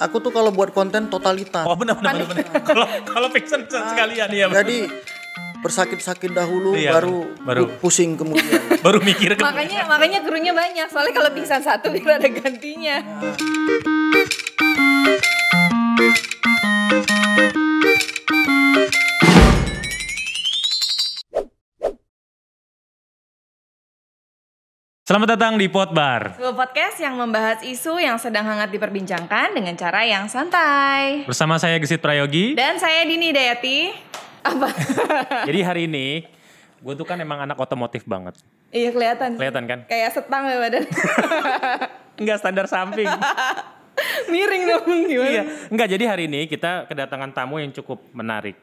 Aku tuh kalau buat konten totalitas. Oh benar benar benar. Kalau kalau fiction ah, sekalian ya. Jadi bersakit-sakit dahulu iya, baru baru pusing kemudian baru mikir kemudian. makanya makanya gurunya banyak soalnya kalau pingsan satu itu ada gantinya ah. Selamat datang di Potbar. Sebuah podcast yang membahas isu yang sedang hangat diperbincangkan dengan cara yang santai. Bersama saya Gesit Prayogi. Dan saya Dini Dayati. Apa? Jadi hari ini gue tuh kan emang anak otomotif banget. Iya kelihatan. Kelihatan kan? Kayak setang ya badan. Enggak standar samping. Miring dong gimana? Iya. Enggak jadi hari ini kita kedatangan tamu yang cukup menarik.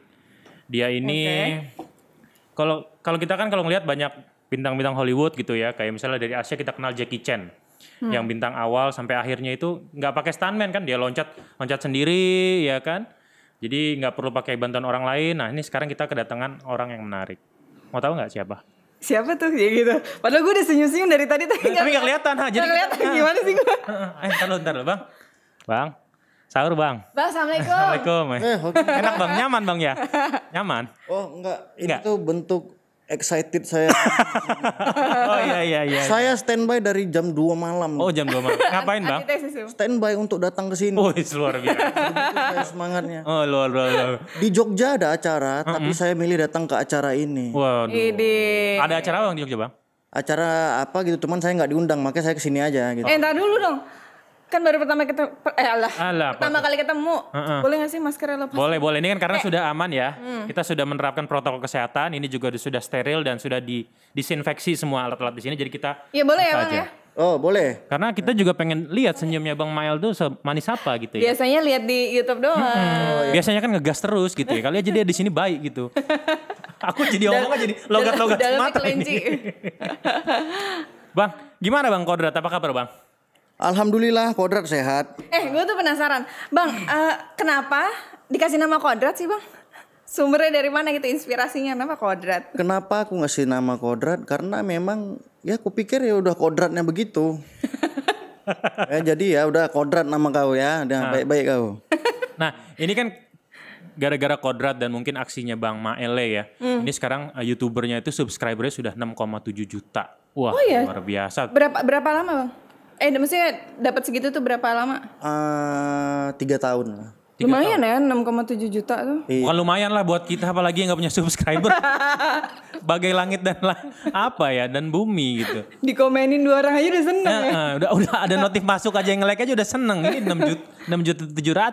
Dia ini okay. kalau kalau kita kan kalau ngelihat banyak bintang-bintang Hollywood gitu ya kayak misalnya dari Asia kita kenal Jackie Chan hmm. yang bintang awal sampai akhirnya itu nggak pakai stuntman kan dia loncat loncat sendiri ya kan jadi nggak perlu pakai bantuan orang lain nah ini sekarang kita kedatangan orang yang menarik mau tahu nggak siapa siapa tuh ya gitu padahal gue udah senyum-senyum dari tadi tapi nggak kelihatan ha jadi kelihatan nah. gimana sih gue eh ntar lo ntar lo bang bang sahur bang bang assalamualaikum assalamualaikum eh, okay. enak bang nyaman bang ya nyaman oh enggak, enggak. itu bentuk excited saya. oh iya, iya iya iya. Saya standby dari jam 2 malam. Oh jam 2 malam. Ngapain bang? Standby untuk datang ke sini. Oh luar biasa. saya semangatnya. Oh luar biasa. Di Jogja ada acara, mm -hmm. tapi saya milih datang ke acara ini. Waduh. Ide. Ada acara apa di Jogja bang? Acara apa gitu, teman saya nggak diundang, makanya saya kesini aja gitu. Eh, entar dulu dong kan baru pertama kita eh alah, alah pertama apa? kali ketemu uh -uh. boleh nggak sih maskernya lepas boleh boleh ini kan karena eh. sudah aman ya hmm. kita sudah menerapkan protokol kesehatan ini juga sudah steril dan sudah di disinfeksi semua alat-alat di sini jadi kita ya boleh ya bang ya Oh boleh. Karena kita juga pengen lihat senyumnya Bang Mail tuh semanis apa gitu ya. Biasanya lihat di YouTube doang. Hmm. Oh, iya. Biasanya kan ngegas terus gitu ya. Kali aja dia di sini baik gitu. Aku jadi aja jadi logat-logat mata ini. bang, gimana Bang Kodrat? Apa kabar Bang? Alhamdulillah Kodrat sehat. Eh, gue tuh penasaran, Bang, uh, kenapa dikasih nama Kodrat sih, Bang? Sumbernya dari mana gitu inspirasinya nama Kodrat? Kenapa aku ngasih nama Kodrat? Karena memang ya aku pikir ya udah kodratnya begitu. ya, jadi ya udah Kodrat nama kau ya, udah nah. baik-baik kau. nah, ini kan gara-gara Kodrat dan mungkin aksinya Bang Maele ya. Hmm. Ini sekarang uh, YouTubernya itu subscribernya sudah 6,7 juta. Wah, oh, iya? luar biasa. Berapa berapa lama, Bang? Eh, maksudnya dapat segitu tuh berapa lama? Uh, tiga tahun lah. lumayan tahun. ya 6,7 juta tuh. Iya. Bukan lumayan lah buat kita apalagi yang gak punya subscriber. Bagai langit dan lah, apa ya dan bumi gitu. Dikomenin dua orang aja udah seneng nah, ya. Uh, udah udah ada notif masuk aja yang nge-like aja udah seneng. Ini 6 juta 6 juta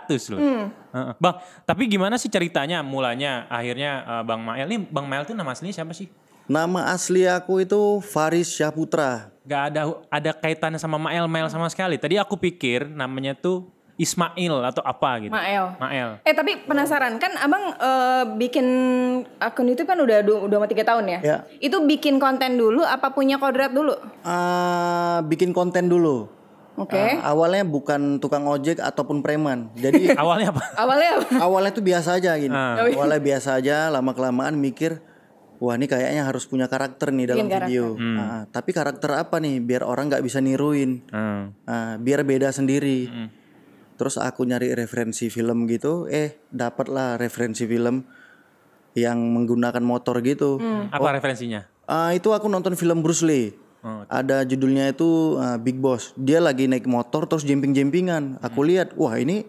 700 loh. Hmm. Uh, bang, tapi gimana sih ceritanya mulanya akhirnya uh, Bang Mael ini, Bang Mael tuh nama aslinya siapa sih? Nama asli aku itu Faris Syaputra. Gak ada ada kaitannya sama Mael Mael sama sekali. Tadi aku pikir namanya tuh Ismail atau apa gitu. Mael. Mael. Eh tapi penasaran kan abang uh, bikin akun itu kan udah udah mau tiga tahun ya? ya. Itu bikin konten dulu apa punya kodrat dulu? Uh, bikin konten dulu. Oke. Okay. Uh, awalnya bukan tukang ojek ataupun preman. Jadi awalnya apa? awalnya apa? Awalnya tuh biasa aja gini. Uh. Awalnya biasa aja. Lama kelamaan mikir wah ini kayaknya harus punya karakter nih dalam Bikin video. Hmm. Nah, tapi karakter apa nih biar orang nggak bisa niruin, hmm. nah, biar beda sendiri. Hmm. Terus aku nyari referensi film gitu, eh dapatlah referensi film yang menggunakan motor gitu. Hmm. Apa oh, referensinya? Uh, itu aku nonton film Bruce Lee. Oh, Ada judulnya itu uh, Big Boss. Dia lagi naik motor terus jemping-jempingan. Aku hmm. lihat, wah ini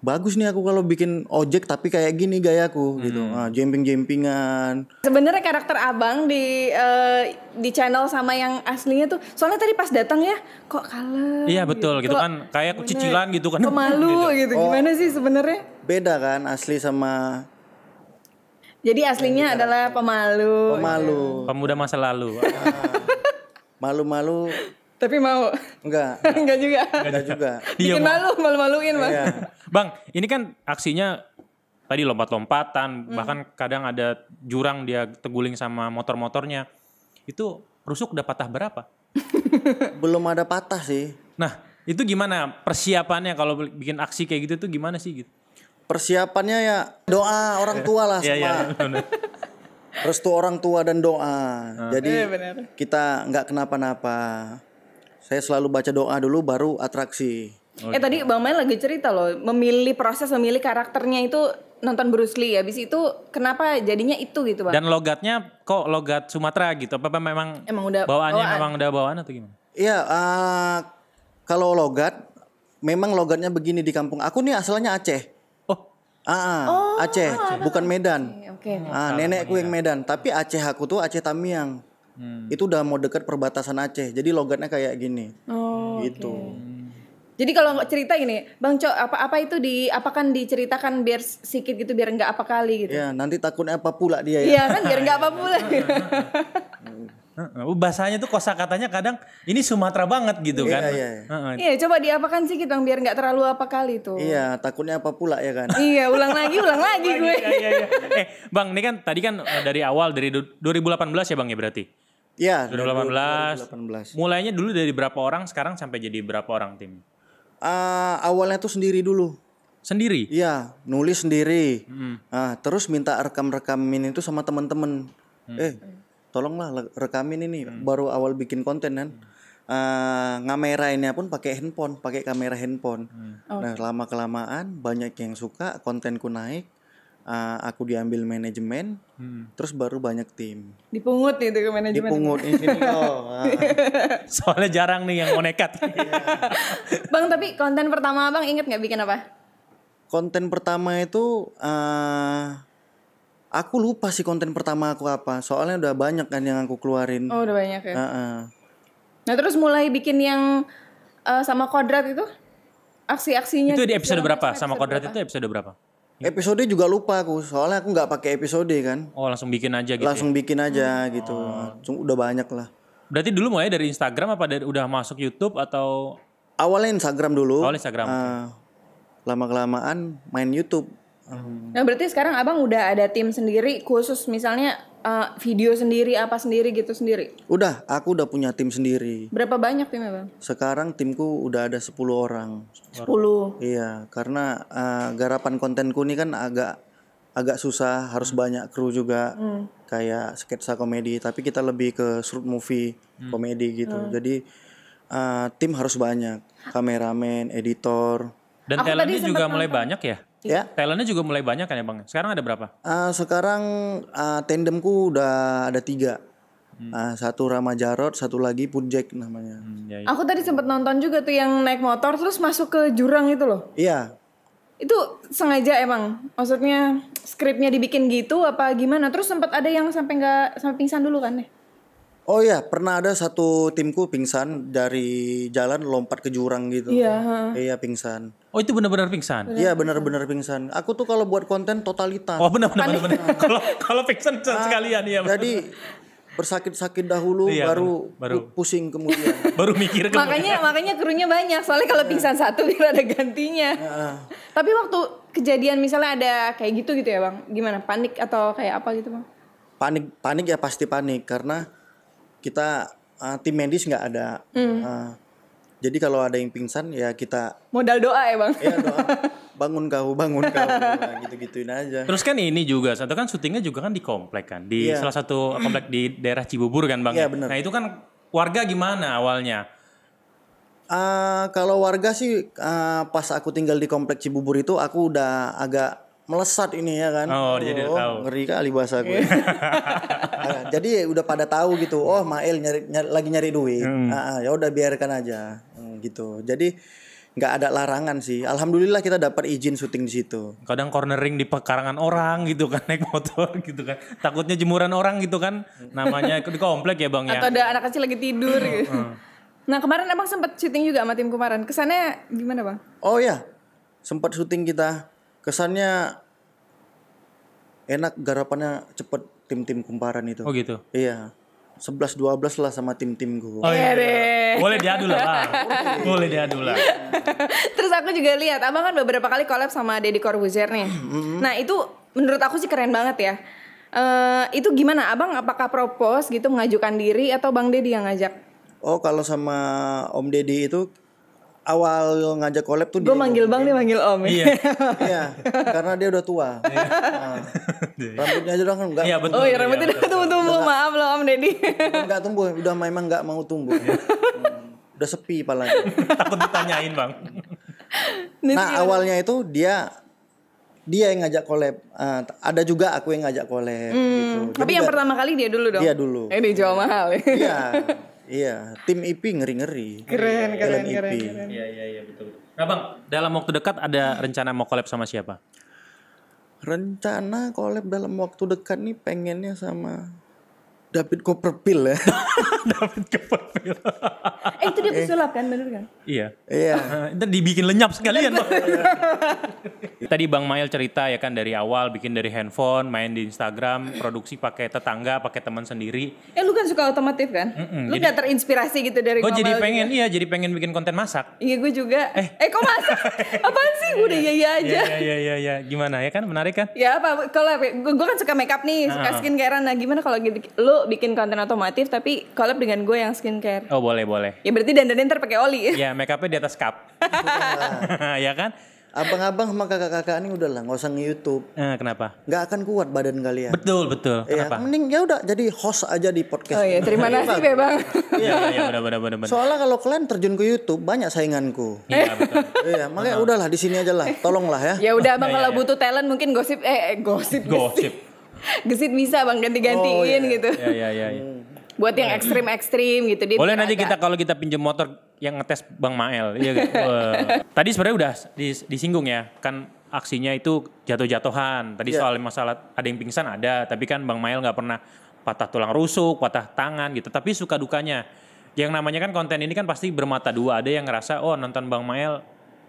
bagus nih aku kalau bikin ojek tapi kayak gini gayaku gitu. hmm. gitu nah, jumping jumpingan sebenarnya karakter abang di uh, di channel sama yang aslinya tuh soalnya tadi pas datang ya kok kalem iya betul gitu, gitu kan kayak cicilan gitu kan malu gitu, gitu. Oh, gimana sih sebenarnya beda kan asli sama jadi aslinya adalah pemalu pemalu ya. pemuda masa lalu ah. malu-malu tapi mau enggak enggak juga enggak juga iya, bikin malu malu-maluin mas iya. Bang, ini kan aksinya tadi lompat-lompatan, hmm. bahkan kadang ada jurang dia teguling sama motor-motornya. Itu rusuk udah patah berapa? Belum ada patah sih. Nah, itu gimana persiapannya kalau bikin aksi kayak gitu tuh gimana sih gitu? Persiapannya ya doa orang iya. tua lah sama. Iya, iya, Restu orang tua dan doa. Ah. Jadi eh, kita nggak kenapa-napa. Saya selalu baca doa dulu baru atraksi. Okay. Eh oh, tadi iya. Bang Mel lagi cerita loh, memilih proses memilih karakternya itu nonton Bruce Lee habis ya. itu kenapa jadinya itu gitu Bang. Dan logatnya kok logat Sumatera gitu apa memang Emang udah bawaannya bawaan. memang udah bawaan atau gimana? Iya, uh, kalau logat memang logatnya begini di kampung. Aku nih asalnya Aceh. Oh. Ah, ah oh, Aceh, oh, bukan Medan. Oke. Okay, okay. Ah, nenekku yang Medan, tapi Aceh aku tuh Aceh Tamiang. Hmm. Itu udah mau dekat perbatasan Aceh. Jadi logatnya kayak gini. Oh, gitu. Okay. Jadi kalau nggak cerita gini, Bang Cok, apa apa itu di apakan diceritakan biar sedikit gitu biar nggak apa kali gitu. Iya, nanti takutnya apa pula dia ya. Iya kan biar nggak apa pula. Bahasanya tuh kosa katanya kadang ini Sumatera banget gitu iya, kan. Iya, iya. Iya, coba diapakan sih kita biar nggak terlalu apa kali tuh. Iya, takutnya apa pula ya kan. iya, ulang lagi, ulang lagi iya, gue. iya, iya, iya. Eh, Bang, ini kan tadi kan eh, dari awal dari 2018 ya Bang ya berarti. Iya, 2018. 2018. Mulainya dulu dari berapa orang sekarang sampai jadi berapa orang tim? uh, awalnya tuh sendiri dulu. Sendiri? Iya, nulis sendiri. Hmm. Nah, terus minta rekam-rekamin itu sama temen-temen. Hmm. Eh, tolonglah rekamin ini. Hmm. Baru awal bikin konten kan. Hmm. Uh, ngamerainnya pun pakai handphone, pakai kamera handphone. Hmm. Nah, lama kelamaan banyak yang suka, kontenku naik uh, aku diambil manajemen, hmm. terus baru banyak tim. Dipungut itu ke manajemen. Dipungut ini insinio. Soalnya jarang nih yang mau nekat. Iya. bang tapi konten pertama abang inget nggak bikin apa? Konten pertama itu uh, aku lupa sih konten pertama aku apa. Soalnya udah banyak kan yang aku keluarin. Oh udah banyak ya. Uh -uh. Nah terus mulai bikin yang uh, sama kodrat itu aksi-aksinya. Itu di gitu episode berapa? sama kodrat itu episode berapa? Gitu. Episode juga lupa aku, soalnya aku nggak pakai episode kan. Oh, langsung bikin aja gitu. Langsung ya? bikin aja hmm. gitu. Oh. Udah banyak lah. Berarti dulu mulai dari Instagram apa dari udah masuk YouTube atau awalnya Instagram dulu. Awalnya Instagram. Uh, ah, lama kelamaan main YouTube. Hmm. Nah berarti sekarang abang udah ada tim sendiri khusus misalnya uh, video sendiri apa sendiri gitu sendiri? Udah, aku udah punya tim sendiri. Berapa banyak timnya, Bang? Sekarang timku udah ada 10 orang. 10. Iya, karena uh, garapan kontenku ini kan agak agak susah, harus hmm. banyak kru juga. Hmm. Kayak sketsa komedi, tapi kita lebih ke short movie hmm. komedi gitu. Hmm. Jadi uh, tim harus banyak, kameramen, editor. Dan Aku talentnya juga mulai banyak ya? Ya. Talentnya juga mulai banyak kan ya bang. Sekarang ada berapa? Uh, sekarang uh, tandemku udah ada tiga. Hmm. Uh, satu Rama Jarot, satu lagi Pujek namanya. Hmm, ya, ya. Aku tadi sempat nonton juga tuh yang naik motor terus masuk ke jurang itu loh. Iya. Itu sengaja emang, maksudnya skripnya dibikin gitu apa gimana? Terus sempat ada yang sampai nggak sampai pingsan dulu kan deh? Ya? Oh iya pernah ada satu timku pingsan dari jalan lompat ke jurang gitu. Iya. Yeah. Iya, iya pingsan. Oh itu benar-benar pingsan? Iya benar-benar pingsan. Aku tuh kalau buat konten totalitas. Oh benar-benar. Kalau kalau pingsan nah, sekalian ya. Jadi bersakit-sakit dahulu iya, baru, baru pusing kemudian baru mikir kemudian. makanya makanya krunya banyak soalnya kalau iya. pingsan satu kita ada gantinya ah, ah. tapi waktu kejadian misalnya ada kayak gitu gitu ya bang gimana panik atau kayak apa gitu bang panik panik ya pasti panik karena kita uh, tim medis nggak ada. Hmm. Uh, jadi kalau ada yang pingsan ya kita modal doa ya bang. Iya doa. Bangun kau, bangun kau, gitu, ah, gitu-gituin aja. Terus kan ini juga, satu kan syutingnya juga kan di komplek kan, di yeah. salah satu hmm. komplek di daerah Cibubur kan bang. Ya? Iya yeah, Nah itu kan warga gimana awalnya? Uh, kalau warga sih uh, pas aku tinggal di komplek Cibubur itu aku udah agak melesat ini ya kan. Oh, jadi dia oh, tahu. Ngeri kali bahasa gue. nah, jadi udah pada tahu gitu. Oh, Mail nyari, nyari lagi nyari duit. Hmm. Nah, ya udah biarkan aja hmm, gitu. Jadi nggak ada larangan sih. Alhamdulillah kita dapat izin syuting di situ. Kadang cornering di pekarangan orang gitu kan naik motor gitu kan. Takutnya jemuran orang gitu kan. Namanya di komplek ya Bang ya. Atau ada anak kecil lagi tidur gitu. Hmm. Nah kemarin emang sempat syuting juga sama tim kemarin. Kesannya gimana bang? Oh ya, sempat syuting kita kesannya enak garapannya cepet tim-tim kumparan itu. Oh gitu. Iya. 11 12 lah sama tim-tim gue. Oh iya. iya, iya. Boleh diadu lah. Boleh diadu lah. Terus aku juga lihat Abang kan beberapa kali collab sama Deddy Corbuzier nih. nah, itu menurut aku sih keren banget ya. Uh, itu gimana Abang apakah propose gitu mengajukan diri atau Bang Deddy yang ngajak? Oh, kalau sama Om Deddy itu awal ngajak collab tuh gue manggil bang dia manggil om iya iya karena dia udah tua iya. nah, rambutnya aja udah kan enggak iya, oh iya rambutnya iya, udah tumbuh tumbuh maaf loh om deddy enggak tumbuh udah memang enggak mau tumbuh hmm, udah sepi palanya takut ditanyain bang nah awalnya itu dia dia yang ngajak collab uh, ada juga aku yang ngajak collab hmm, gitu. Jadi tapi yang pertama kali dia dulu dong dia dulu eh, ini jual mahal ya iya Iya, tim IP ngeri-ngeri. Keren, keren, keren, keren, keren. Iya, iya, iya, betul. Nah, Bang, dalam waktu dekat ada rencana mau collab sama siapa? Rencana collab dalam waktu dekat nih pengennya sama David Copperfield ya. David Copperfield. eh itu dia eh. pesulap kan benar kan? Iya. Iya. Itu dibikin lenyap sekalian Tadi Bang Mail cerita ya kan dari awal bikin dari handphone, main di Instagram, produksi pakai tetangga, pakai teman sendiri. Eh lu kan suka otomotif kan? Mm-mm, lu jadi, gak terinspirasi gitu dari oh, Gue jadi pengen juga. iya jadi pengen bikin konten masak. Iya gue juga. Eh, eh kok masak? Apaan sih? Udah iya iya aja. Iya iya iya iya. Gimana ya kan menarik kan? Ya apa kalau gue kan suka makeup nih, suka ah. skincarean. Nah gimana kalau gitu lu bikin konten otomotif tapi collab dengan gue yang skincare. Oh boleh boleh. Ya berarti dandanin ntar pakai oli. Ya make di atas cup. ya kan? Abang-abang sama kakak-kakak ini udah lah nggak usah nge-youtube eh, Kenapa? Nggak akan kuat badan kalian Betul, betul ya, Kenapa? Mending ya udah jadi host aja di podcast Oh iya, terima iya, kasih ya Bang iya. iya, iya benar, benar, benar, benar Soalnya kalau kalian terjun ke youtube banyak sainganku Iya, betul Iya, makanya udahlah di sini aja lah, tolonglah ya Ya udah Abang kalau butuh talent mungkin gosip Eh, eh gosip Gosip gesit bisa bang ganti-gantiin oh, iya. iya. gitu. Iya iya iya. Hmm. Buat yang ekstrim-ekstrim gitu dia. Boleh nanti agak... kita kalau kita pinjem motor yang ngetes Bang Mael, iya Tadi sebenarnya udah disinggung ya, kan aksinya itu jatuh-jatuhan. Tadi yeah. soal masalah ada yang pingsan ada, tapi kan Bang Mael gak pernah patah tulang rusuk, patah tangan gitu. Tapi suka dukanya. Yang namanya kan konten ini kan pasti bermata dua. Ada yang ngerasa oh nonton Bang Mael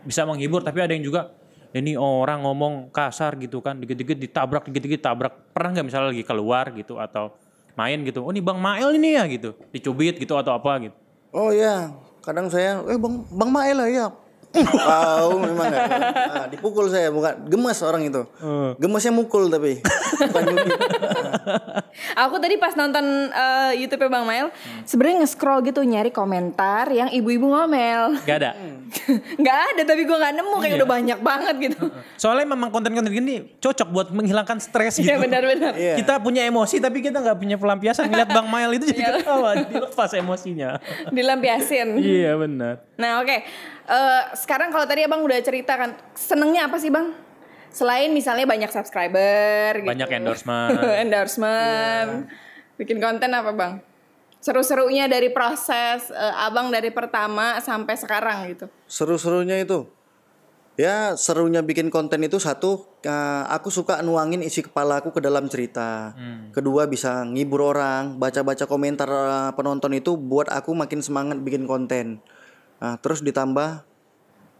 bisa menghibur, tapi ada yang juga ini orang ngomong kasar gitu kan dikit-dikit ditabrak dikit-dikit tabrak pernah nggak misalnya lagi keluar gitu atau main gitu oh ini bang Mael ini ya gitu dicubit gitu atau apa gitu oh ya kadang saya eh bang bang Mael lah ya Tahu memang gak? Nah, dipukul saya bukan gemas orang itu. Hmm. Gemasnya mukul tapi bukan Aku tadi pas nonton uh, eh, YouTube Bang Mail, sebenarnya nge-scroll gitu nyari komentar yang ibu-ibu ngomel. Gak ada. gak ada tapi gue gak nemu kayak iya. udah banyak banget gitu. Soalnya memang konten-konten gini cocok buat menghilangkan stres gitu. Iya benar-benar. Iya. Kita punya emosi tapi kita nggak punya pelampiasan. Ngeliat Bang Mail itu jadi iya. ketawa, dilepas emosinya. Dilampiasin. iya benar. Nah, oke. Okay. Uh, eh, sekarang kalau tadi Abang udah cerita kan, senengnya apa sih, Bang? Selain misalnya banyak subscriber gitu. Banyak endorsement. endorsement. Yeah. Bikin konten apa, Bang? Seru-serunya dari proses uh, Abang dari pertama sampai sekarang gitu. Seru-serunya itu ya serunya bikin konten itu satu uh, aku suka nuangin isi kepala aku ke dalam cerita hmm. kedua bisa ngibur orang baca baca komentar eh, penonton itu buat aku makin semangat bikin konten Nah, terus ditambah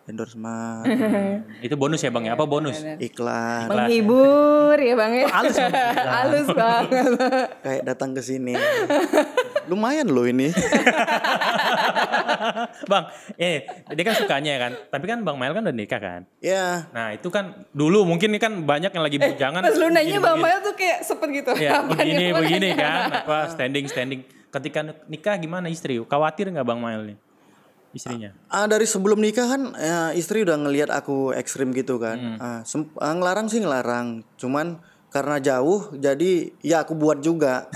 endorsement. itu bonus ya bang ya? Apa bonus? Iklan. Menghibur ya bang ya. Halus, halus banget. Kayak datang ke sini. Lumayan loh ini. bang, eh dia kan sukanya kan. Tapi kan bang Mail kan udah nikah kan? Iya. Yeah. Nah itu kan dulu mungkin kan banyak yang lagi eh, bujangan. Pas lu nanya bang Mail tuh kayak seperti gitu. Ya, begini begini kan? Apa standing standing? Ketika nikah gimana istri? Khawatir nggak bang Mail nih? istrinya? Ah, ah dari sebelum nikah kan ya, istri udah ngelihat aku ekstrim gitu kan. Hmm. Ah, ah, ngelarang sih ngelarang, cuman karena jauh jadi ya aku buat juga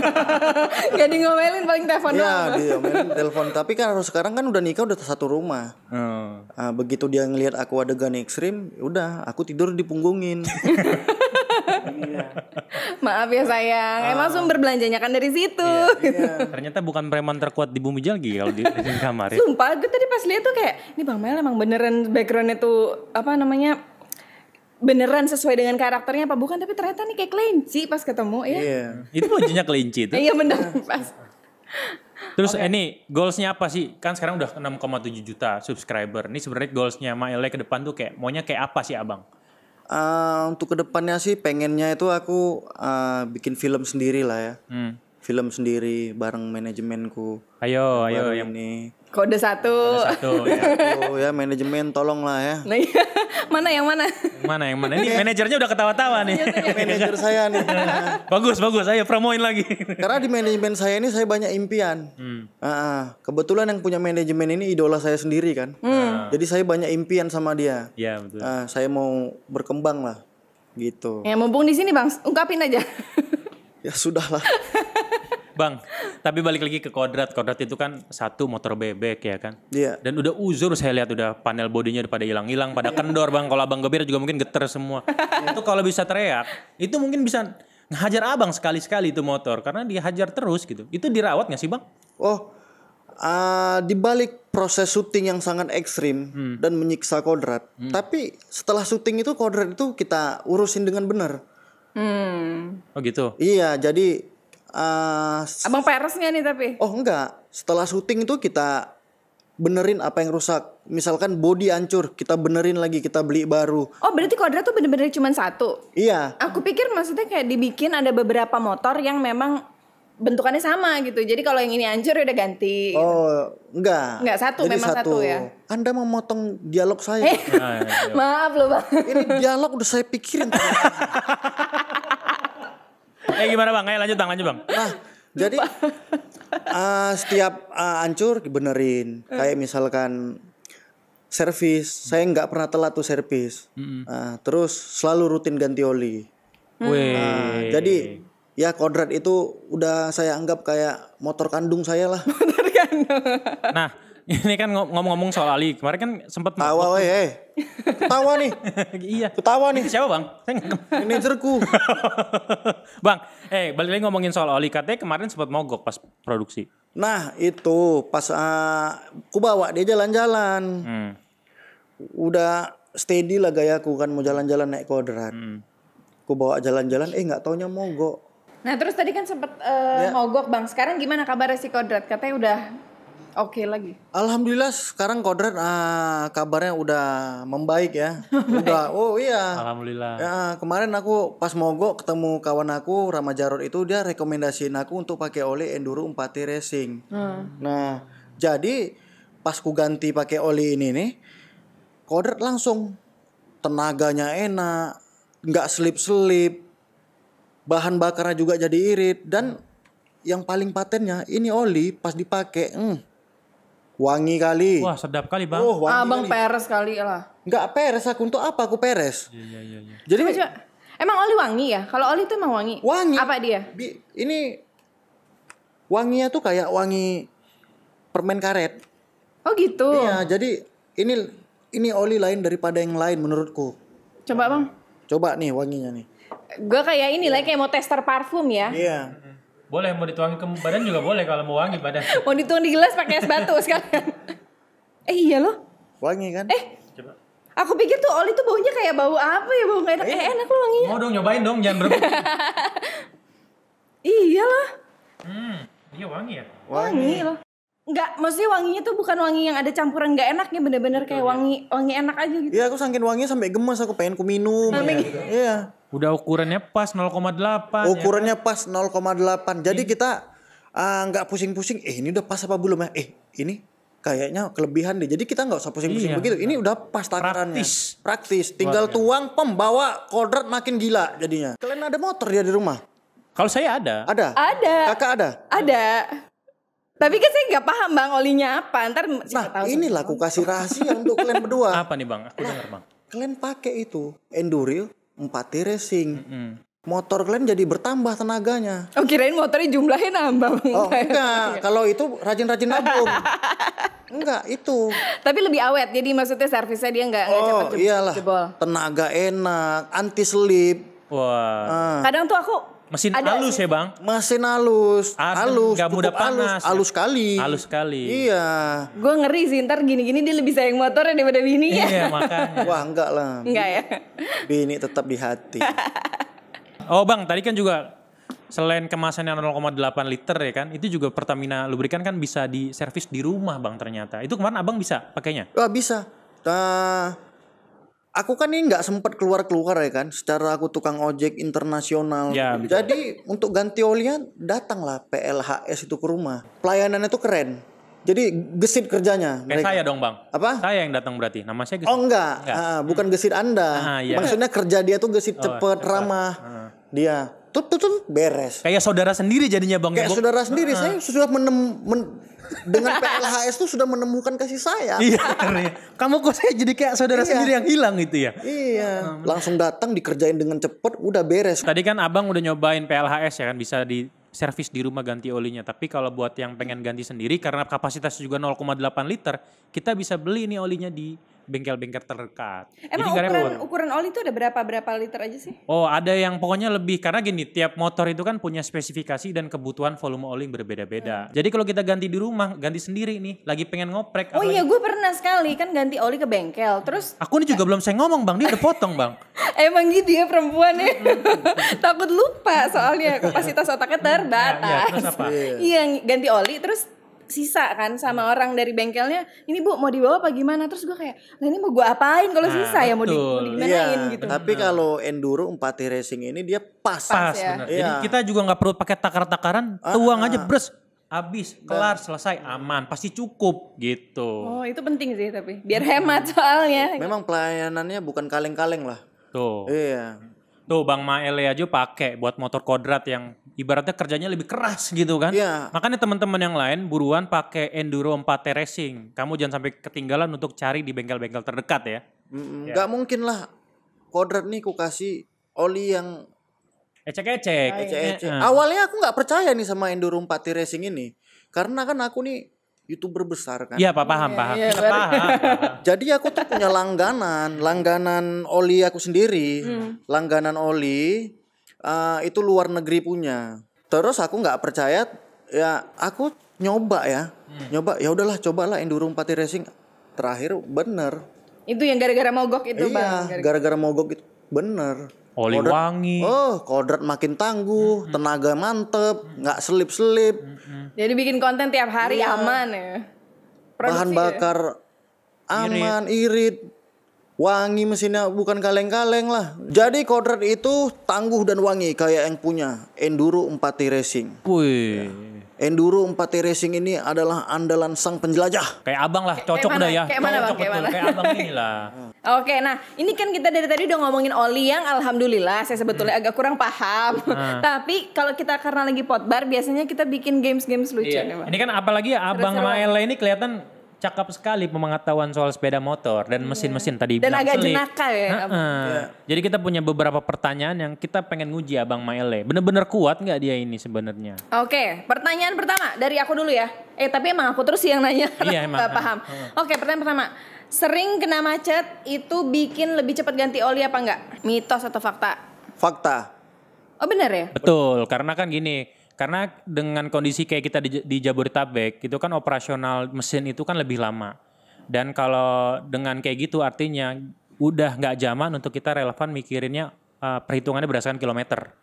Jadi di ngomelin paling telepon ya diomelin iya, telepon tapi kan harus sekarang kan udah nikah udah satu rumah hmm. nah, begitu dia ngelihat aku ada adegan ekstrim ya udah aku tidur dipunggungin Maaf ya sayang, ah. emang sumber belanjanya kan dari situ. Iya, iya. Ternyata bukan preman terkuat di bumi jalgi kalau di, di kamar. Ya. Sumpah, gue tadi pas lihat tuh kayak, ini Bang Mel emang beneran backgroundnya tuh apa namanya beneran sesuai dengan karakternya apa bukan tapi ternyata nih kayak kelinci pas ketemu ya yeah. itu bajunya kelinci itu iya bener pas Terus okay. ini goalsnya apa sih? Kan sekarang udah 6,7 juta subscriber. Ini sebenarnya goalsnya Maile ke depan tuh kayak maunya kayak apa sih abang? Uh, untuk kedepannya sih pengennya itu aku uh, bikin film sendiri lah ya. Hmm. Film sendiri bareng manajemenku. Ayo, ayo, ayo. Ini Kode satu. Kode satu ya. ya manajemen lah ya. Nah, iya. mana yang mana? Mana yang mana? Ini iya. manajernya udah ketawa-tawa nih. Manajer saya nih. bagus bagus, ayo promoin lagi. Karena di manajemen saya ini saya banyak impian. Hmm. Uh, kebetulan yang punya manajemen ini idola saya sendiri kan. Hmm. Ah. Jadi saya banyak impian sama dia. Iya betul. Uh, saya mau berkembang lah, gitu. Ya mumpung di sini bang, ungkapin aja. ya sudahlah. Bang, tapi balik lagi ke kodrat. Kodrat itu kan satu motor bebek ya kan. Iya. Yeah. Dan udah uzur saya lihat udah panel bodinya udah pada hilang-hilang, pada kendor Bang. Kalau Abang Gebir juga mungkin geter semua. Iya. itu kalau bisa teriak, itu mungkin bisa ngehajar Abang sekali-sekali itu motor karena dihajar terus gitu. Itu dirawat gak sih Bang? Oh, uh, di balik proses syuting yang sangat ekstrim hmm. dan menyiksa kodrat. Hmm. Tapi setelah syuting itu kodrat itu kita urusin dengan benar. Hmm. Oh gitu. Iya, jadi uh, Abang peres nih tapi? Oh enggak. Setelah syuting itu kita benerin apa yang rusak. Misalkan body hancur, kita benerin lagi, kita beli baru. Oh, berarti kodrat tuh bener-bener cuma satu? Iya. Aku pikir maksudnya kayak dibikin ada beberapa motor yang memang bentukannya sama gitu. Jadi kalau yang ini hancur ya udah ganti. Oh, enggak. Enggak satu, Jadi memang satu. Ya. satu ya. Anda memotong dialog saya. Eh, nah, iya, iya. Maaf loh, Bang. Ini dialog udah saya pikirin. Eh gimana bang? Ayo eh, lanjut bang, lanjut bang. Nah, jadi uh, setiap uh, ah, ancur dibenerin. Eh. Kayak misalkan servis, saya nggak pernah telat tuh servis. Uh, terus selalu rutin ganti oli. Uh, jadi ya kodrat itu udah saya anggap kayak motor kandung saya lah. Motor kandung. Nah Ini kan ngomong-ngomong soal Ali, kemarin kan sempat tawa weh. Hey. Eh. Ketawa nih. iya. Ketawa nih. siapa, Bang? Manajerku. bang, eh hey, balik lagi ngomongin soal Ali, katanya kemarin sempat mogok pas produksi. Nah, itu pas uh, aku bawa dia jalan-jalan. Hmm. Udah steady lah gayaku kan mau jalan-jalan naik kodrat. Hmm. Aku bawa jalan-jalan eh nggak taunya mogok. Nah terus tadi kan sempet uh, ya. mogok bang. Sekarang gimana kabar si Kodrat? Katanya udah Oke okay lagi. Alhamdulillah sekarang Kodrat uh, kabarnya udah membaik ya. udah. Oh iya. Alhamdulillah. Ya, kemarin aku pas mogok ketemu kawan aku Rama Jarot itu dia rekomendasiin aku untuk pakai oli Enduro 4T Racing. Hmm. Nah, jadi pas ku ganti pakai oli ini nih, Kodrat langsung tenaganya enak, nggak selip-selip, bahan bakarnya juga jadi irit dan yang paling patennya ini oli pas dipakai, hmm, Wangi kali. Wah, sedap kali, Bang. Oh, wangi Abang kali. peres kali ya lah. Enggak peres aku untuk apa aku peres? Iya, iya, iya. iya. Jadi coba, Emang oli wangi ya? Kalau oli itu emang wangi. Wangi. Apa dia? Bi, ini wanginya tuh kayak wangi permen karet. Oh, gitu. Iya, jadi ini ini oli lain daripada yang lain menurutku. Coba, Bang. Coba nih wanginya nih. Gue kayak ini yeah. lah kayak mau tester parfum ya. Iya. Yeah. Boleh mau dituangin ke badan juga boleh kalau mau wangi badan. mau dituang di gelas pakai es batu sekalian. eh iya loh. Wangi kan? Eh. Coba. Aku pikir tuh oli tuh baunya kayak bau apa ya bau nggak enak. Eh, eh enak loh wanginya. Mau dong nyobain dong jangan berebut. iya loh. Hmm, iya wangi ya? Wangi, wangi loh. Enggak, maksudnya wanginya tuh bukan wangi yang ada campuran gak enaknya bener-bener kayak iya. wangi wangi enak aja gitu. Iya, aku saking wangi sampai gemes aku pengen ku minum. Iya. iya. Udah ukurannya pas 0,8. Ya, ukurannya ya. pas 0,8. Jadi ini. Iya. kita ah, nggak uh, pusing-pusing. Eh ini udah pas apa belum ya? Eh ini kayaknya kelebihan deh. Jadi kita nggak usah pusing-pusing iya, begitu. Ini udah pas takarannya. Praktis. Praktis. Tinggal Buat tuang pembawa kodrat makin gila jadinya. Kalian ada motor ya di rumah? Kalau saya ada. Ada. Ada. Kakak ada. Ada. Tapi kan saya nggak paham bang olinya apa. Ntar nah ini inilah aku kasih rahasia untuk kalian berdua. Apa nih bang? Aku dengar bang. Kalian pakai itu Enduril 4 racing. Mm -hmm. Motor kalian jadi bertambah tenaganya. Oh kirain motornya jumlahnya nambah. Oh enggak, kalau itu rajin-rajin nabung. enggak, itu. Tapi lebih awet, jadi maksudnya servisnya dia enggak, enggak oh, cepat jebol. iyalah, tenaga enak, anti slip. Wah. Wow. Ah. Kadang tuh aku Mesin ada halus ya bang? Mesin halus, Asin, halus, gak mudah panas, halus, ya? halus sekali. Halus sekali. Iya. Gue ngeri sih ntar gini-gini dia lebih sayang motornya daripada bini ya. Iya makanya. Wah enggak lah. Enggak ya. Bini tetap di hati. oh bang, tadi kan juga selain kemasannya 0,8 liter ya kan, itu juga Pertamina lubrikan kan bisa diservis di rumah bang ternyata. Itu kemarin abang bisa pakainya? Wah bisa. Nah, aku kan ini nggak sempat keluar-keluar ya kan secara aku tukang ojek internasional ya, betul. jadi untuk ganti olian datanglah PLHS itu ke rumah pelayanannya tuh keren jadi gesit kerjanya eh, Kayak saya dong bang apa saya yang datang berarti nama saya gesit. oh enggak, enggak. Ah, bukan hmm. gesit anda ah, iya. maksudnya kerja dia tuh gesit oh, cepet, cepet. ramah ah. dia tut tut, beres. Kayak saudara sendiri jadinya Bang Kayak saudara sendiri. Uh -huh. Saya sudah menem, men, dengan PLHS tuh sudah menemukan kasih sayang. Iya. Kamu kok saya jadi kayak saudara iya. sendiri yang hilang gitu ya. Iya. Langsung datang dikerjain dengan cepet udah beres. Tadi kan Abang udah nyobain PLHS ya kan bisa di servis di rumah ganti olinya. Tapi kalau buat yang pengen ganti sendiri karena kapasitas juga 0,8 liter, kita bisa beli ini olinya di bengkel-bengkel terdekat. Emang Jadi ukuran ukuran oli itu ada berapa berapa liter aja sih? Oh ada yang pokoknya lebih karena gini tiap motor itu kan punya spesifikasi dan kebutuhan volume oli yang berbeda-beda. Hmm. Jadi kalau kita ganti di rumah ganti sendiri nih lagi pengen ngoprek. Oh iya gue pernah sekali kan ganti oli ke bengkel terus. Aku ini juga belum saya ngomong bang dia udah potong bang. Emang gitu ya perempuan ya. Takut lupa soalnya kapasitas otaknya iya, iya, terbatas. Iya ya, Iya ganti oli terus sisa kan sama hmm. orang dari bengkelnya ini bu mau dibawa apa gimana terus gue kayak nah ini mau gue apain kalau nah, sisa nah, ya mau, di, mau dimanain ya, gitu tapi nah. kalau enduro Empati racing ini dia pas pas ya. Ya. jadi kita juga nggak perlu pakai takar-takaran ah, tuang aja ah. bres habis kelar selesai aman pasti cukup gitu oh itu penting sih tapi biar hemat hmm. soalnya memang pelayanannya bukan kaleng-kaleng lah tuh iya Tuh Bang Maele aja pakai buat motor kodrat yang ibaratnya kerjanya lebih keras gitu kan. Iya. Makanya teman-teman yang lain buruan pakai Enduro 4T Racing. Kamu jangan sampai ketinggalan untuk cari di bengkel-bengkel terdekat ya. Mm -mm. Iya. Yeah. Gak mungkin lah kodrat nih ku kasih oli yang ecek-ecek. Ecek-ecek. Iya, Awalnya aku nggak percaya nih sama Enduro 4T Racing ini. Karena kan aku nih YouTuber besar kan. Iya, papa paham, paham. Iya, iya kan? paham. Jadi aku tuh punya langganan, langganan oli aku sendiri, hmm. langganan oli uh, itu luar negeri punya terus aku nggak percaya ya aku nyoba ya hmm. nyoba ya udahlah cobalah enduro empati racing terakhir bener itu yang gara-gara mogok itu iya, bang gara-gara mogok itu bener oli kodrat, wangi oh kodrat makin tangguh hmm. tenaga mantep nggak selip selip hmm, hmm. jadi bikin konten tiap hari iya. aman ya Produksi bahan ya? bakar ya? aman irit, irit wangi mesinnya bukan kaleng-kaleng lah. Jadi kodrat itu tangguh dan wangi kayak yang punya Enduro 4T Racing. Wih. Ya. Enduro 4T Racing ini adalah andalan sang penjelajah. Kayak abang lah, cocok dah ya. Kayak mana bang? Kayak, abang ini Oke, nah ini kan kita dari tadi udah ngomongin oli yang alhamdulillah saya sebetulnya hmm. agak kurang paham. Hmm. Tapi kalau kita karena lagi potbar biasanya kita bikin games-games lucu iya. Ini kan apalagi ya abang sama Ella ini kelihatan cakap sekali pemengetahuan soal sepeda motor dan iya. mesin-mesin yeah. tadi dan agak selik. jenaka ya. Nah, yeah. Jadi kita punya beberapa pertanyaan yang kita pengen nguji abang Maele. Bener-bener kuat nggak dia ini sebenarnya? Oke, okay, pertanyaan pertama dari aku dulu ya. Eh tapi emang aku terus yang nanya. Iya emang. Gak Uh. Oke, okay, pertanyaan pertama. Sering kena macet itu bikin lebih cepat ganti oli apa enggak? Mitos atau fakta? Fakta. Oh benar ya? Betul, karena kan gini karena dengan kondisi kayak kita di, di Jabodetabek itu kan operasional mesin itu kan lebih lama. Dan kalau dengan kayak gitu artinya udah nggak zaman untuk kita relevan mikirinnya uh, perhitungannya berdasarkan kilometer.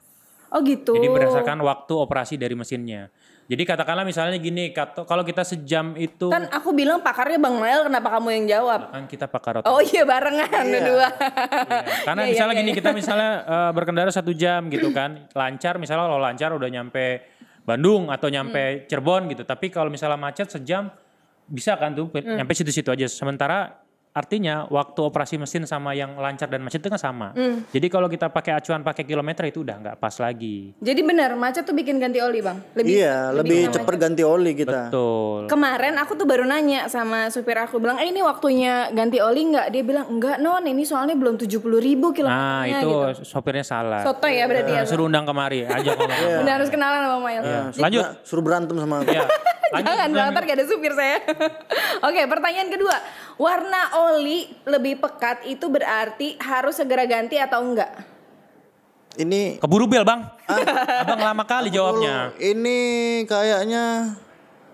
Oh gitu. Jadi berdasarkan waktu operasi dari mesinnya. Jadi katakanlah misalnya gini, kata, kalau kita sejam itu kan aku bilang pakarnya Bang Noel, kenapa kamu yang jawab? Nah, kan kita pakar otomotif. Oh iya barengan iya. dua. Iya. Karena iya, misalnya iya, gini, iya. kita misalnya uh, berkendara satu jam gitu kan, lancar misalnya kalau lancar udah nyampe Bandung atau nyampe hmm. Cirebon gitu. Tapi kalau misalnya macet sejam bisa kan tuh hmm. nyampe situ-situ aja. Sementara Artinya waktu operasi mesin sama yang lancar dan macet itu kan sama. Mm. Jadi kalau kita pakai acuan pakai kilometer itu udah nggak pas lagi. Jadi benar macet tuh bikin ganti oli bang. Lebih, iya lebih, lebih cepet ganti oli kita. Betul. Kemarin aku tuh baru nanya sama supir aku bilang, eh ini waktunya ganti oli nggak? Dia bilang enggak non ini soalnya belum tujuh puluh ribu kilometer. Nah itu gitu. sopirnya salah. Soto ya berarti ya. Eh, suruh undang kemari aja kalau. Iya. harus kenalan sama Maya. Yeah. Lanjut. suruh berantem sama aku. Iya. Jangan, nanti gak ada supir saya. Oke pertanyaan kedua warna oli lebih pekat itu berarti harus segera ganti atau enggak? Ini keburu bel bang. Ah. Abang lama kali jawabnya. Ini kayaknya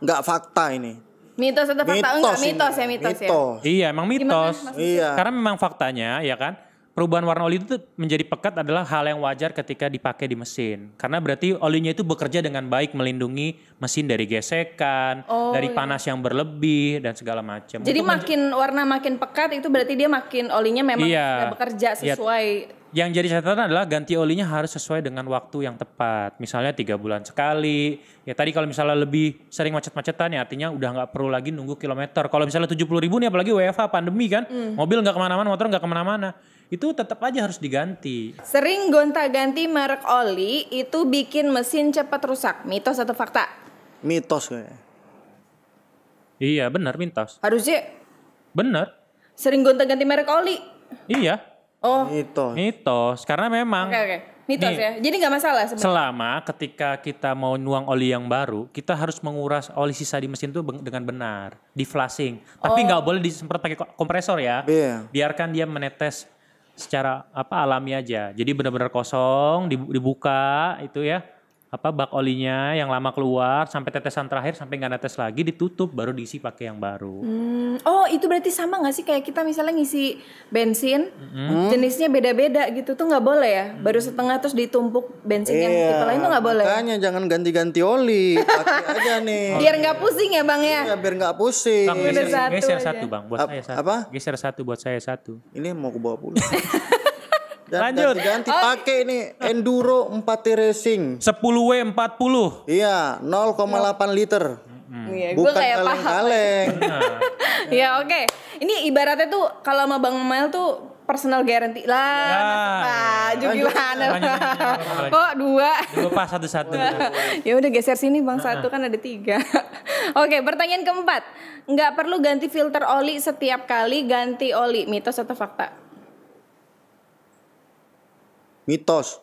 nggak fakta ini. Mitos atau fakta mitos enggak mitos ya mitos, ya. mitos ya. Iya emang mitos. iya. Karena memang faktanya ya kan perubahan warna oli itu menjadi pekat adalah hal yang wajar ketika dipakai di mesin. Karena berarti olinya itu bekerja dengan baik melindungi mesin dari gesekan, oh, dari iya. panas yang berlebih dan segala macam. Jadi Untuk makin warna makin pekat itu berarti dia makin olinya memang iya, bekerja iya. sesuai iya. Yang jadi catatan adalah ganti olinya harus sesuai dengan waktu yang tepat. Misalnya tiga bulan sekali. Ya tadi kalau misalnya lebih sering macet-macetan ya artinya udah nggak perlu lagi nunggu kilometer. Kalau misalnya tujuh puluh ribu nih apalagi WFH pandemi kan. Mm. Mobil nggak kemana-mana, motor nggak kemana-mana itu tetap aja harus diganti. Sering gonta-ganti merek oli itu bikin mesin cepat rusak. Mitos atau fakta? Mitos kayaknya. Iya, benar mitos. Harusnya? Benar. Sering gonta-ganti merek oli? Iya. Oh. Mitos. Mitos, karena memang. Oke, okay, oke. Okay. Mitos nih, ya. Jadi nggak masalah sebenarnya. Selama ketika kita mau nuang oli yang baru, kita harus menguras oli sisa di mesin itu dengan benar, di flushing. Tapi oh. nggak oh. boleh disemprot pakai kompresor ya. Yeah. Biarkan dia menetes secara apa alami aja. Jadi benar-benar kosong dibuka itu ya apa bak olinya yang lama keluar sampai tetesan terakhir sampai nggak netes lagi ditutup baru diisi pakai yang baru. Hmm. Oh itu berarti sama nggak sih kayak kita misalnya ngisi bensin hmm jenisnya beda-beda gitu tuh nggak boleh ya hmm. baru setengah terus ditumpuk bensin iya, yang tipe lain tuh nggak boleh. Makanya jangan ganti-ganti oli pakai aja nih. Biar nggak pusing ya bang ya. Iya, biar nggak pusing. Bang, geser, satu geser satu bang buat A- saya satu. Apa? Geser satu buat saya satu. Ini mau aku bawa pulang. Dan Lanjut. Ganti, oh. pakai ini Enduro 4T Racing. 10W 40. Iya, 0,8 liter. Hmm. Iya, Bukan kayak kaleng-kaleng. Iya, oke. Ini ibaratnya tuh kalau sama Bang Mel tuh personal guarantee lah. Ya. Nah, juga gimana? Kok dua? Dua pas satu-satu. ya udah geser sini Bang, nah. satu kan ada tiga. oke, pertanyaan keempat. Nggak perlu ganti filter oli setiap kali ganti oli, mitos atau fakta? Mitos.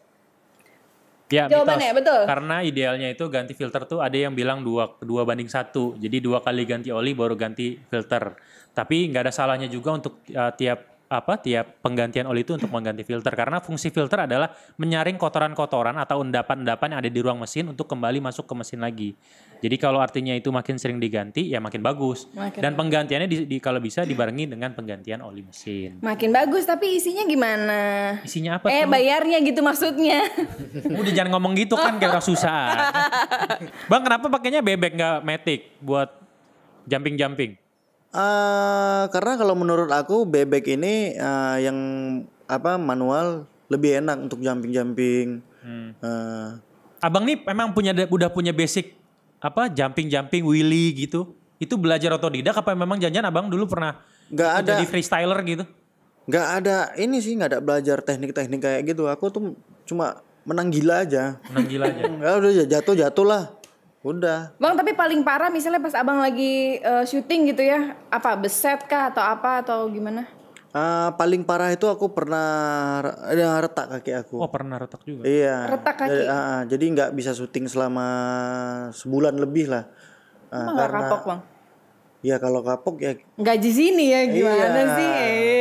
Ya, Jawabannya mitos. betul. Karena idealnya itu ganti filter tuh ada yang bilang dua dua banding satu. Jadi dua kali ganti oli baru ganti filter. Tapi nggak ada salahnya juga untuk uh, tiap apa tiap penggantian oli itu untuk mengganti filter karena fungsi filter adalah menyaring kotoran-kotoran atau endapan-endapan yang ada di ruang mesin untuk kembali masuk ke mesin lagi. Jadi kalau artinya itu makin sering diganti ya makin bagus. Makin Dan penggantiannya di, di, kalau bisa dibarengi dengan penggantian oli mesin. Makin bagus tapi isinya gimana? Isinya apa? Eh tuh? bayarnya gitu maksudnya. Udah jangan ngomong gitu kan kayak orang susah. Bang kenapa pakainya bebek nggak metik buat jumping-jumping? Uh, karena kalau menurut aku bebek ini uh, yang apa manual lebih enak untuk jumping-jumping. Hmm. Uh, Abang nih emang punya udah punya basic apa jumping-jumping willy gitu. Itu belajar otodidak apa memang janjian Abang dulu pernah nggak ada jadi freestyler gitu? Nggak ada ini sih nggak ada belajar teknik-teknik kayak gitu. Aku tuh cuma menang gila aja. Menang gila aja. Ya udah jatuh jatuh lah. Udah. Bang, tapi paling parah misalnya pas abang lagi uh, syuting gitu ya, apa beset kah atau apa atau gimana? Uh, paling parah itu aku pernah ada retak kaki aku. Oh pernah retak juga. Iya. Retak kaki. Jadi, uh, jadi nggak bisa syuting selama sebulan lebih lah. Uh, Emang karena kapok bang? Ya kalau kapok ya. Gaji sini ya gimana iya. sih? Eh.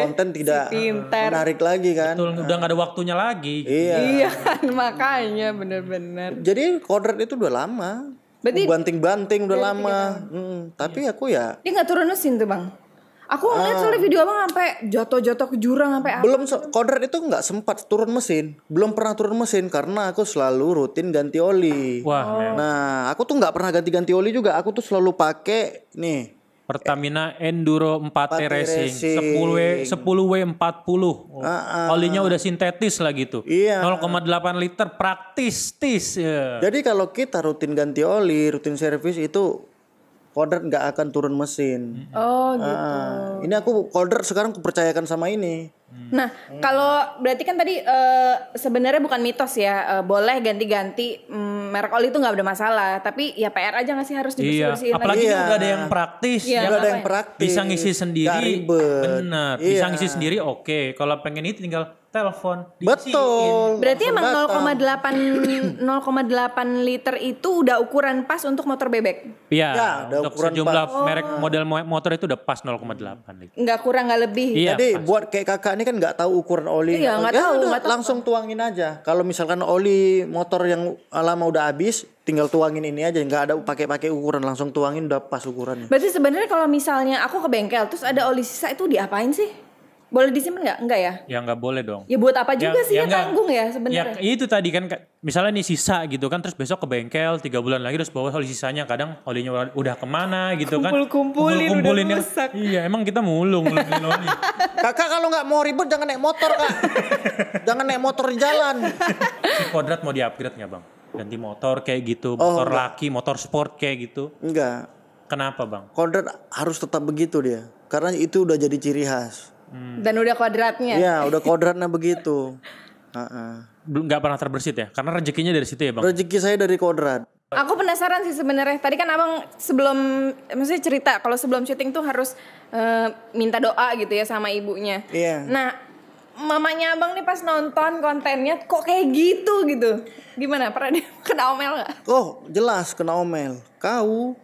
Iya, konten tidak si menarik lagi kan. Betul, nah. udah gak ada waktunya lagi. Iya. Iya kan, makanya bener-bener. Jadi kodrat itu udah lama. Berarti banting-banting udah lama. Hmm, tapi iya. aku ya. Dia nggak mesin tuh bang. Aku ah. ngeliat soalnya video abang sampai jatuh-jatuh ke jurang sampai Belum apa. Gitu. kodrat itu nggak sempat turun mesin, belum pernah turun mesin karena aku selalu rutin ganti oli. Wah. Oh. Nah, aku tuh nggak pernah ganti-ganti oli juga. Aku tuh selalu pakai nih Pertamina Enduro 4T, 4 Racing, Racing. 10 w 40 Oh. Uh, Olinya udah sintetis lah gitu. Iya. 0,8 liter praktis tis. Yeah. Jadi kalau kita rutin ganti oli, rutin servis itu Koder nggak akan turun mesin. Oh ah, gitu. Uh, ini aku Koder sekarang percayakan sama ini. Hmm. Nah, hmm. kalau berarti kan tadi uh, sebenarnya bukan mitos ya, uh, boleh ganti-ganti um, merek oli itu nggak ada masalah tapi ya PR aja nggak sih harus dibersihin iya. lagi apalagi iya. ada yang iya. praktis iya. ada yang praktis bisa ngisi sendiri benar iya. bisa ngisi iya. sendiri oke okay. kalau pengen itu tinggal telepon Betul. Berarti emang 0,8 0,8 liter itu udah ukuran pas untuk motor bebek. Iya, ya, untuk ukuran sejumlah pas. merek oh. model motor itu udah pas 0,8 liter. Enggak kurang enggak lebih. Iya, Jadi pas. buat kayak kakak ini kan nggak tahu ukuran oli. Iya, enggak ya, tahu, tahu. Langsung tuangin aja. Kalau misalkan oli motor yang lama udah habis, tinggal tuangin ini aja nggak ada pakai-pakai ukuran langsung tuangin udah pas ukurannya. Berarti sebenarnya kalau misalnya aku ke bengkel terus ada oli sisa itu diapain sih? Boleh disimpan nggak? Enggak ya? Ya nggak boleh dong. Ya buat apa juga ya, sih ya, ya tanggung ya, ya sebenarnya. Ya itu tadi kan misalnya nih sisa gitu kan terus besok ke bengkel tiga bulan lagi terus bawa oli sisanya kadang olinya udah kemana gitu kan. Kumpul-kumpulin Kumpul, kumpulin udah rusak. Iya emang kita mulung Kakak kalau nggak mau ribet jangan naik motor kak. jangan naik motor di jalan. si kodrat mau diupgrade nggak bang? Ganti motor kayak gitu, oh, motor enggak. laki, motor sport kayak gitu. Enggak. Kenapa bang? Kodrat harus tetap begitu dia. Karena itu udah jadi ciri khas Hmm. Dan udah kuadratnya. Iya, udah kuadratnya begitu. Belum nggak pernah terbersit ya? Karena rezekinya dari situ ya, Bang. Rezeki saya dari kodrat. Aku penasaran sih sebenarnya. Tadi kan Abang sebelum maksudnya cerita kalau sebelum syuting tuh harus uh, minta doa gitu ya sama ibunya. Iya. Yeah. Nah, mamanya Abang nih pas nonton kontennya kok kayak gitu gitu. Gimana? Pernah dia kena omel gak? Oh, jelas kena omel. Kau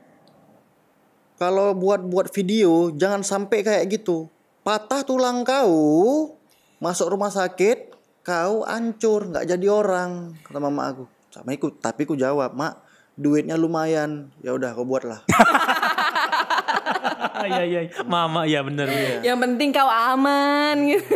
kalau buat-buat video jangan sampai kayak gitu patah tulang kau masuk rumah sakit kau ancur nggak jadi orang kata mama aku sama ikut tapi ku jawab mak duitnya lumayan ya udah kau buatlah iya, iya iya mama ya bener ya. Yang penting kau aman gitu.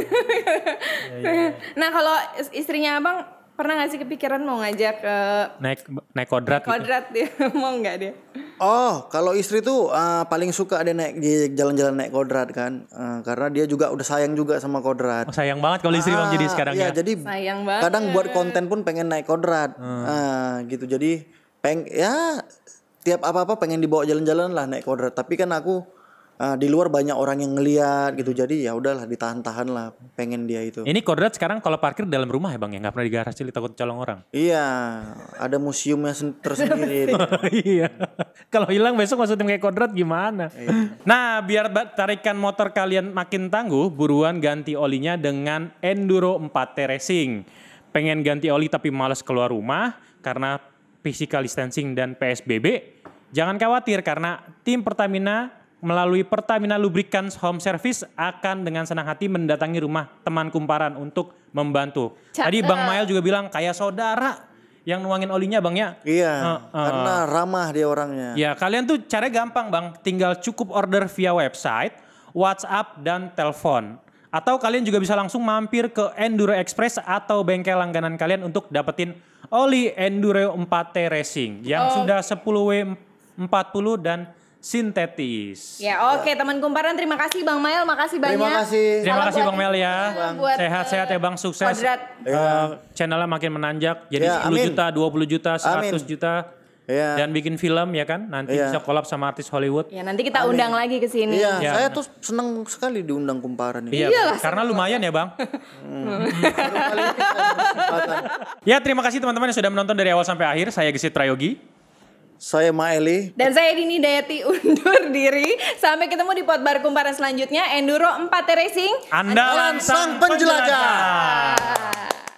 ya, ya. Nah kalau istrinya abang pernah gak sih kepikiran mau ngajak ke eh, naik naik kodrat? Gitu? kodrat dia mau nggak dia? Oh, kalau istri tuh uh, paling suka ada naik di jalan-jalan naik kodrat kan, uh, karena dia juga udah sayang juga sama kodrat. Oh, sayang banget kalau istri ah, bang jadi sekarang iya, ya. jadi sayang banget. Kadang buat konten pun pengen naik kodrat, hmm. uh, gitu. Jadi peng ya tiap apa apa pengen dibawa jalan-jalan lah naik kodrat. Tapi kan aku uh, di luar banyak orang yang ngeliat gitu jadi ya udahlah ditahan-tahan lah pengen dia itu ini kodrat sekarang kalau parkir dalam rumah ya bang ya nggak pernah di garasi takut colong orang iya ada museumnya tersendiri oh, iya kalau hilang besok masuk tim kayak kodrat gimana iya. nah biar tarikan motor kalian makin tangguh buruan ganti olinya dengan enduro 4T racing pengen ganti oli tapi males keluar rumah karena physical distancing dan PSBB Jangan khawatir karena tim Pertamina melalui Pertamina Lubricants Home Service akan dengan senang hati mendatangi rumah teman kumparan untuk membantu. Ca Tadi Bang eh, Mael juga bilang kayak saudara yang nuangin olinya Bang ya. Iya. Uh, uh, karena ramah dia orangnya. Ya, kalian tuh caranya gampang Bang, tinggal cukup order via website, WhatsApp dan telepon. Atau kalian juga bisa langsung mampir ke Enduro Express atau bengkel langganan kalian untuk dapetin oli Enduro 4T Racing yang oh. sudah 10W 40 dan sintetis. Ya, oke okay, teman kumparan terima kasih Bang Mail, makasih banyak. Terima kasih. Terima kasih Bang Mail ya. Sehat-sehat ya Bang, sukses. Kodrat. Uh, channelnya makin menanjak jadi ya, 10 amin. juta, 20 juta, 100 amin. juta. Ya. Dan bikin film ya kan, nanti ya. bisa kolab sama artis Hollywood. Ya, nanti kita amin. undang lagi ke sini. Iya, ya. saya tuh seneng sekali diundang kumparan ini. Iya, Iyalah, karena lumayan ya, Bang. hmm. ya, terima kasih teman-teman yang sudah menonton dari awal sampai akhir. Saya Gesit Prayogi. Saya Maeli. Dan saya Dini Dayati undur diri. Sampai ketemu di baru Kumparan selanjutnya. Enduro 4 Racing. Andalan, Andalan sang penjelajah. penjelajah.